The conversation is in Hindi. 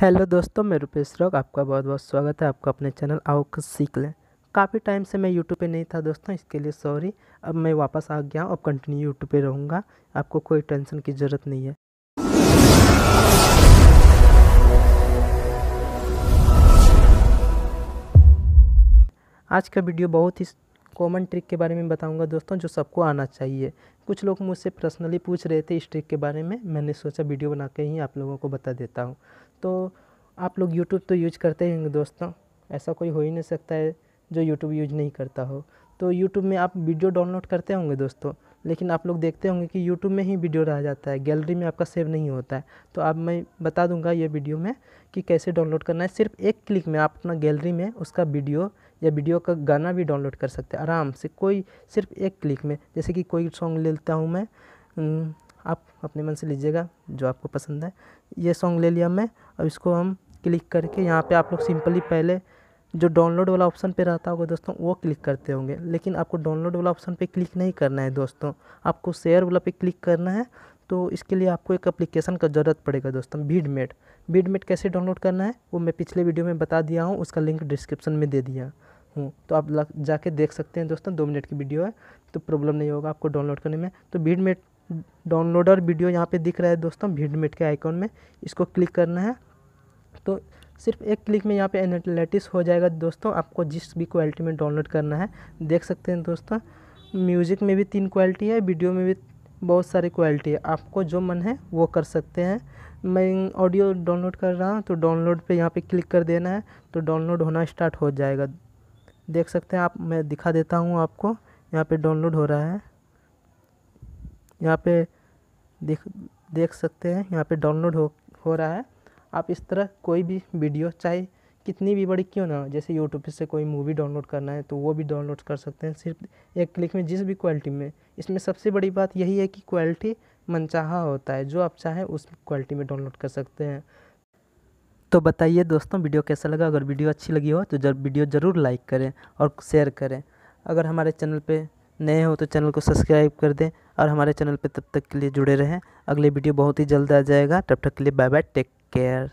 हेलो दोस्तों मैं रुपेश रॉक आपका बहुत बहुत स्वागत है आपका अपने चैनल आओ कुछ सीख लें काफ़ी टाइम से मैं यूट्यूब पे नहीं था दोस्तों इसके लिए सॉरी अब मैं वापस आ गया हूँ अब कंटिन्यू यूट्यूब पे रहूँगा आपको कोई टेंशन की ज़रूरत नहीं है आज का वीडियो बहुत ही कॉमन ट्रिक के बारे में बताऊंगा दोस्तों जो सबको आना चाहिए कुछ लोग मुझसे पर्सनली पूछ रहे थे इस ट्रिक के बारे में मैंने सोचा वीडियो बना के ही आप लोगों को बता देता हूँ तो आप लोग यूट्यूब तो यूज करते होंगे दोस्तों ऐसा कोई हो ही नहीं सकता है जो यूट्यूब यूज नहीं करता हो तो यूट्यूब में आप वीडियो डाउनलोड करते होंगे दोस्तों लेकिन आप लोग देखते होंगे कि यूट्यूब में ही वीडियो रह जाता है गैलरी में आपका सेव नहीं होता है तो आप मैं बता दूंगा ये वीडियो में कि कैसे डाउनलोड करना है सिर्फ एक क्लिक में आप अपना गैलरी में उसका वीडियो या वीडियो का गाना भी डाउनलोड कर सकते हैं आराम से कोई सिर्फ एक क्लिक में जैसे कि कोई सॉन्ग ले लेता हूँ मैं आप अपने मन से लीजिएगा जो आपको पसंद है ये सॉन्ग ले लिया मैं अब इसको हम क्लिक करके यहाँ पर आप लोग सिंपली पहले जो डाउनलोड वाला ऑप्शन पे रहता होगा दोस्तों वो क्लिक करते होंगे लेकिन आपको डाउनलोड वाला ऑप्शन पे क्लिक नहीं करना है दोस्तों आपको शेयर वाला पे क्लिक करना है तो इसके लिए आपको एक एप्लीकेशन का ज़रूरत पड़ेगा दोस्तों भीडमेट भीडमेट कैसे डाउनलोड करना है वो मैं पिछले वीडियो में बता दिया हूँ उसका लिंक डिस्क्रिप्शन में दे दिया हूँ तो आप जाके देख सकते हैं दोस्तों दो मिनट की वीडियो है तो प्रॉब्लम नहीं होगा आपको डाउनलोड करने में तो भीडमेट डाउनलोडर वीडियो यहाँ पर दिख रहा है दोस्तों भीडमेट के आइकॉन में इसको क्लिक करना है तो सिर्फ एक क्लिक में यहाँ पे एनालिटिक्स हो जाएगा दोस्तों आपको जिस भी क्वालिटी में डाउनलोड करना है देख सकते हैं दोस्तों म्यूज़िक में भी तीन क्वालिटी है वीडियो में भी बहुत सारी क्वालिटी है आपको जो मन है वो कर सकते हैं मैं ऑडियो डाउनलोड कर रहा हूँ तो डाउनलोड पे यहाँ पे क्लिक कर देना है तो डाउनलोड होना स्टार्ट हो जाएगा देख सकते हैं आप मैं दिखा देता हूँ आपको यहाँ पे डाउनलोड हो रहा है यहाँ पे देख देख सकते हैं यहाँ पे डाउनलोड हो हो रहा है आप इस तरह कोई भी वीडियो चाहे कितनी भी बड़ी क्यों ना हो जैसे यूट्यूब से कोई मूवी डाउनलोड करना है तो वो भी डाउनलोड कर सकते हैं सिर्फ एक क्लिक में जिस भी क्वालिटी में इसमें सबसे बड़ी बात यही है कि क्वालिटी मनचाहा होता है जो आप चाहें उस क्वालिटी में डाउनलोड कर सकते हैं तो बताइए दोस्तों वीडियो कैसा लगा अगर वीडियो अच्छी लगी हो तो जब वीडियो ज़रूर लाइक करें और शेयर करें अगर हमारे चैनल पर नए हो तो चैनल को सब्सक्राइब कर दें और हमारे चैनल पे तब तक के लिए जुड़े रहें अगले वीडियो बहुत ही जल्द आ जाएगा तब तक के लिए बाय बाय टेक केयर